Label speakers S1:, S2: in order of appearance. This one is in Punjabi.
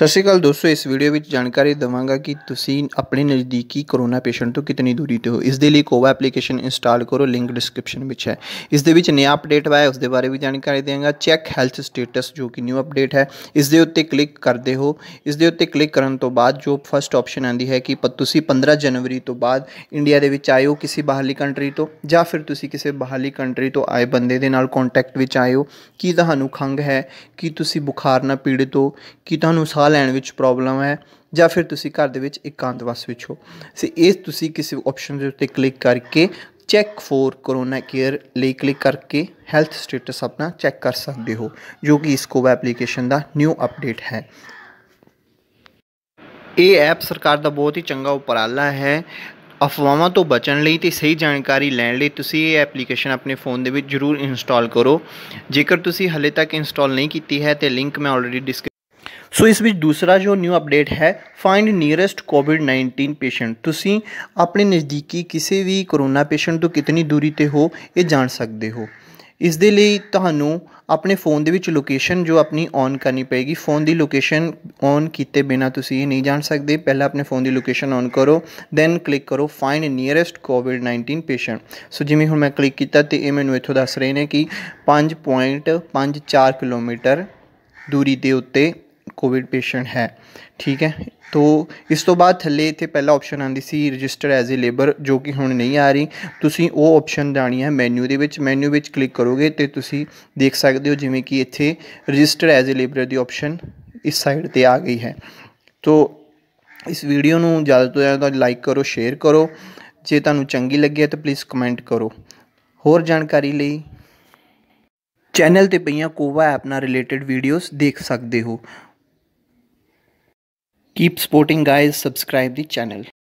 S1: ਸਤਿ ਸ਼੍ਰੀ ਅਕਾਲ ਦੋਸਤੋ ਇਸ ਵੀਡੀਓ ਵਿੱਚ ਜਾਣਕਾਰੀ ਦਵਾਂਗਾ ਕਿ ਤੁਸੀਂ ਆਪਣੇ ਨਜ਼ਦੀਕੀ ਕਰੋਨਾ ਪੇਸ਼ੈਂਟ ਤੋਂ ਕਿੰਨੀ ਦੂਰੀ ਤੇ ਹੋ ਇਸ ਦੇ ਲਈ ਕੋਵਾ ਐਪਲੀਕੇਸ਼ਨ ਇੰਸਟਾਲ ਕਰੋ ਲਿੰਕ ਡਿਸਕ੍ਰਿਪਸ਼ਨ ਵਿੱਚ ਹੈ ਇਸ ਦੇ ਵਿੱਚ ਨਿਆ ਅਪਡੇਟ ਆਇਆ ਉਸ ਦੇ ਬਾਰੇ ਵੀ ਜਾਣਕਾਰੀ ਦੇਵਾਂਗਾ ਚੈੱਕ ਹੈਲਥ ਸਟੇਟਸ ਜੋ ਕਿ ਨਿਊ ਅਪਡੇਟ ਹੈ ਇਸ ਦੇ ਉੱਤੇ ਕਲਿੱਕ ਕਰਦੇ ਹੋ ਇਸ ਦੇ ਉੱਤੇ ਕਲਿੱਕ ਕਰਨ ਤੋਂ ਬਾਅਦ ਜੋ ਫਰਸਟ ਆਪਸ਼ਨ ਆਂਦੀ ਹੈ ਕਿ ਤੁਸੀਂ 15 ਜਨਵਰੀ ਤੋਂ ਬਾਅਦ ਇੰਡੀਆ ਦੇ ਵਿੱਚ ਆਏ ਹੋ ਕਿਸੇ ਬਾਹਰਲੀ ਕੰਟਰੀ ਤੋਂ ਜਾਂ ਫਿਰ ਤੁਸੀਂ ਕਿਸੇ ਬਾਹਰਲੀ ਕੰਟਰੀ ਤੋਂ ਆਏ ਬੰਦੇ ਦੇ ਨਾਲ ਕੰਟੈਕਟ ਵਿੱਚ ਆਏ ਹੋ ਕੀ ਤੁਹਾਨੂੰ ਖੰਗ ਹੈ ਕੀ ਤੁਸੀਂ ਬੁਖਾਰ ਨਾਲ ਪੀੜਿਤ ਹੋ ਕੀ ਤੁਹਾਨੂੰ ਸਾਹ ਲੈਣ ਵਿੱਚ ਪ੍ਰੋਬਲਮ ਹੈ ਜਾਂ ਫਿਰ ਤੁਸੀਂ ਘਰ ਦੇ ਵਿੱਚ ਇਕਾਂਤਵਾਸ ਵਿੱਚ ਹੋ ਸੇ ਇਸ ਤੁਸੀਂ ਕਿਸੇ ਆਪਸ਼ਨ ਦੇ ਉੱਤੇ ਕਲਿੱਕ ਕਰਕੇ ਚੈੱਕ ਫੋਰ ਕਰੋਨਾ ਕੇਅਰ ਲਈ ਕਲਿੱਕ ਕਰਕੇ ਹੈਲਥ ਸਟੇਟਸ ਆਪਣਾ ਚੈੱਕ ਕਰ ਸਕਦੇ ਹੋ ਜੋ ਕਿ ਇਸ ਕੋਵ ਐਪਲੀਕੇਸ਼ਨ ਦਾ ਨਿਊ ਅਪਡੇਟ ਹੈ ਇਹ ਐਪ ਸਰਕਾਰ ਦਾ ਬਹੁਤ ਹੀ ਚੰਗਾ ਉਪਰਾਲਾ ਹੈ ਅਫਵਾਹਾਂ ਤੋਂ ਬਚਣ ਲਈ ਤੇ ਸਹੀ ਜਾਣਕਾਰੀ ਲੈਣ ਲਈ ਤੁਸੀਂ ਇਹ ਐਪਲੀਕੇਸ਼ਨ ਆਪਣੇ ਫੋਨ ਦੇ ਵਿੱਚ ਜ਼ਰੂਰ ਇੰਸਟਾਲ ਕਰੋ ਜੇਕਰ ਤੁਸੀਂ ਹਲੇ ਤੱਕ ਇੰਸਟਾਲ ਨਹੀਂ ਕੀਤੀ ਹੈ ਤੇ ਲਿੰਕ ਮੈਂ ਆਲਰੇਡੀ ਡਿਸਕ ਸੋ ਇਸ ਵਿੱਚ ਦੂਸਰਾ ਜੋ ਨਿਊ ਅਪਡੇਟ ਹੈ ਫਾਈਂਡ ਨੀਅਰੈਸਟ ਕੋਵਿਡ-19 ਪੇਸ਼ੈਂਟ ਤੁਸੀਂ ਆਪਣੇ ਨਜ਼ਦੀਕੀ ਕਿਸੇ ਵੀ ਕਰੋਨਾ ਪੇਸ਼ੈਂਟ ਤੋਂ ਕਿੰਨੀ ਦੂਰੀ ਤੇ ਹੋ ਇਹ ਜਾਣ ਸਕਦੇ ਹੋ ਇਸ ਦੇ ਲਈ ਤੁਹਾਨੂੰ ਆਪਣੇ ਫੋਨ ਦੇ ਵਿੱਚ ਲੋਕੇਸ਼ਨ ਜੋ ਆਪਣੀ ਔਨ ਕਰਨੀ ਪਏਗੀ ਫੋਨ ਦੀ ਲੋਕੇਸ਼ਨ ਔਨ ਕੀਤੇ ਬਿਨਾ ਤੁਸੀਂ ਇਹ ਨਹੀਂ ਜਾਣ ਸਕਦੇ ਪਹਿਲਾਂ ਆਪਣੇ ਫੋਨ ਦੀ ਲੋਕੇਸ਼ਨ ਔਨ ਕਰੋ ਦੈਨ ਕਲਿੱਕ ਕਰੋ ਫਾਈਂਡ ਨੀਅਰੈਸਟ ਕੋਵਿਡ-19 ਪੇਸ਼ੈਂਟ ਸੋ ਜਿਵੇਂ ਹੁਣ ਮੈਂ ਕਲਿੱਕ ਕੀਤਾ ਤੇ ਇਹ ਮੈਨੂੰ ਇੱਥੋਂ ਦੱਸ ਰਹੇ ਨੇ ਕਿ 5.54 ਕਿਲੋਮੀਟਰ ਦੂਰੀ ਦੇ ਉੱਤੇ ਕੋਵਿਡ ਪੇਸ਼ੈਂਟ ਹੈ ਠੀਕ ਹੈ ਤੋ ਇਸ ਤੋਂ ਬਾਅਦ ਥੱਲੇ ਇੱਥੇ ਪਹਿਲਾ ਆਪਸ਼ਨ ਆਂਦੀ ਸੀ ਰਜਿਸਟਰ ਐਜ਼ ਅ ਲੇਬਰ ਜੋ ਕਿ ਹੁਣ ਨਹੀਂ ਆ ਰਹੀ ਤੁਸੀਂ ਉਹ ਆਪਸ਼ਨ ਜਾਣੀ ਹੈ ਮੈਨੂ ਦੇ ਵਿੱਚ ਮੈਨੂ ਵਿੱਚ ਕਲਿੱਕ ਕਰੋਗੇ ਤੇ ਤੁਸੀਂ ਦੇਖ ਸਕਦੇ ਹੋ ਜਿਵੇਂ ਕਿ ਇੱਥੇ ਰਜਿਸਟਰ ਐਜ਼ ਅ ਲੇਬਰ ਦੀ ਆਪਸ਼ਨ ਇਸ ਸਾਈਡ ਤੇ ਆ ਗਈ ਹੈ ਤੋ ਇਸ ਵੀਡੀਓ ਨੂੰ ਜ਼ਿਆਦਾ ਤੋਂ ਜ਼ਿਆਦਾ ਲਾਈਕ ਕਰੋ ਸ਼ੇਅਰ ਕਰੋ ਜੇ ਤੁਹਾਨੂੰ ਚੰਗੀ ਲੱਗੀ ਹੈ ਤਾਂ ਪਲੀਜ਼ ਕਮੈਂਟ ਕਰੋ ਹੋਰ ਜਾਣਕਾਰੀ ਲਈ ਚੈਨਲ ਤੇ ਪਈਆਂ ਕੋਵਾ ਐਪ ਨਾਲ ਰਿਲੇਟਡ ਵੀਡੀਓਜ਼ ਦੇਖ ਸਕਦੇ ਹੋ Keep sporting guys, subscribe the channel.